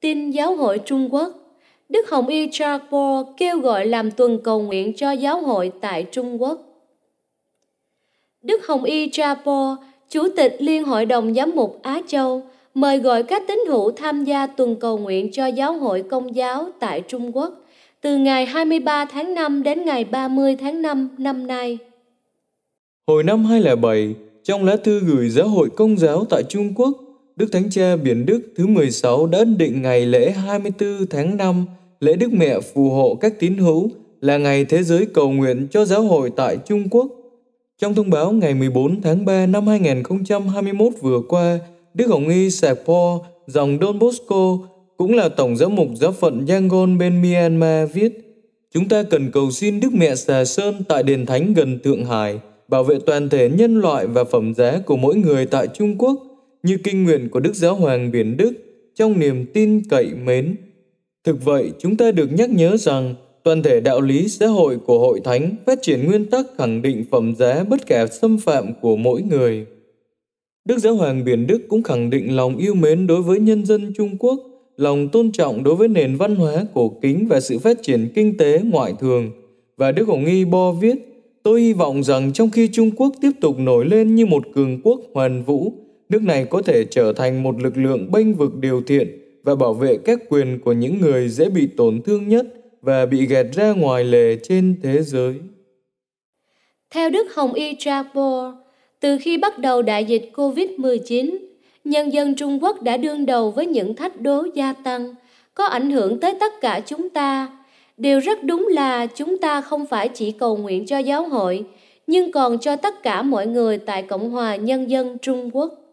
Tin Giáo hội Trung Quốc Đức Hồng Y Chagpo kêu gọi làm tuần cầu nguyện cho giáo hội tại Trung Quốc. Đức Hồng Y Chagpo, Chủ tịch Liên Hội đồng Giám mục Á Châu, mời gọi các tín hữu tham gia tuần cầu nguyện cho giáo hội công giáo tại Trung Quốc từ ngày 23 tháng 5 đến ngày 30 tháng 5 năm nay. Hồi năm 2007, trong lá thư gửi giáo hội công giáo tại Trung Quốc, Đức Thánh Cha Biển Đức thứ 16 đã định ngày lễ 24 tháng 5, lễ Đức Mẹ phù hộ các tín hữu là ngày thế giới cầu nguyện cho giáo hội tại Trung Quốc. Trong thông báo ngày 14 tháng 3 năm 2021 vừa qua, Đức Hồng Y Sapo, dòng Don Bosco, cũng là Tổng giám mục giáo phận Yangon bên Myanmar viết Chúng ta cần cầu xin Đức Mẹ Xà Sơn tại Đền Thánh gần Thượng Hải, bảo vệ toàn thể nhân loại và phẩm giá của mỗi người tại Trung Quốc – như kinh nguyện của Đức Giáo Hoàng Biển Đức trong niềm tin cậy mến. Thực vậy, chúng ta được nhắc nhớ rằng toàn thể đạo lý xã hội của hội thánh phát triển nguyên tắc khẳng định phẩm giá bất kể xâm phạm của mỗi người. Đức Giáo Hoàng Biển Đức cũng khẳng định lòng yêu mến đối với nhân dân Trung Quốc, lòng tôn trọng đối với nền văn hóa cổ kính và sự phát triển kinh tế ngoại thường. Và Đức Hồng Nghi Bo viết, Tôi hy vọng rằng trong khi Trung Quốc tiếp tục nổi lên như một cường quốc hoàn vũ, nước này có thể trở thành một lực lượng bênh vực điều thiện và bảo vệ các quyền của những người dễ bị tổn thương nhất và bị gạt ra ngoài lề trên thế giới. Theo Đức Hồng Y Trapor, từ khi bắt đầu đại dịch COVID-19, nhân dân Trung Quốc đã đương đầu với những thách đố gia tăng, có ảnh hưởng tới tất cả chúng ta. Điều rất đúng là chúng ta không phải chỉ cầu nguyện cho giáo hội, nhưng còn cho tất cả mọi người tại Cộng hòa Nhân dân Trung Quốc.